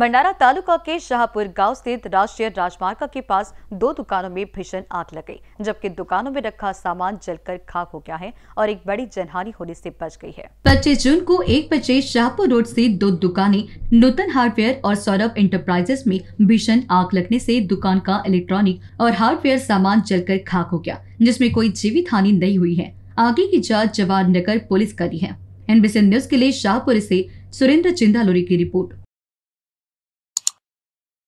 भंडारा तालुका के शाहपुर गांव स्थित राष्ट्रीय राजमार्ग के पास दो दुकानों में भीषण आग लग गई जबकि दुकानों में रखा सामान जलकर खाक हो गया है और एक बड़ी जनहानि होने से बच गई है 25 जून को एक बजे शाहपुर रोड से दो दुकानें नूतन हार्डवेयर और सौरभ इंटरप्राइजेस में भीषण आग लगने से दुकान का इलेक्ट्रॉनिक और हार्डवेयर सामान जलकर खाक हो गया जिसमे कोई जीवित हानि नहीं हुई है आगे की जाँच जवाहर नगर पुलिस करी है एनबीसी न्यूज के लिए शाहपुर ऐसी सुरेंद्र चिंदालोरी की रिपोर्ट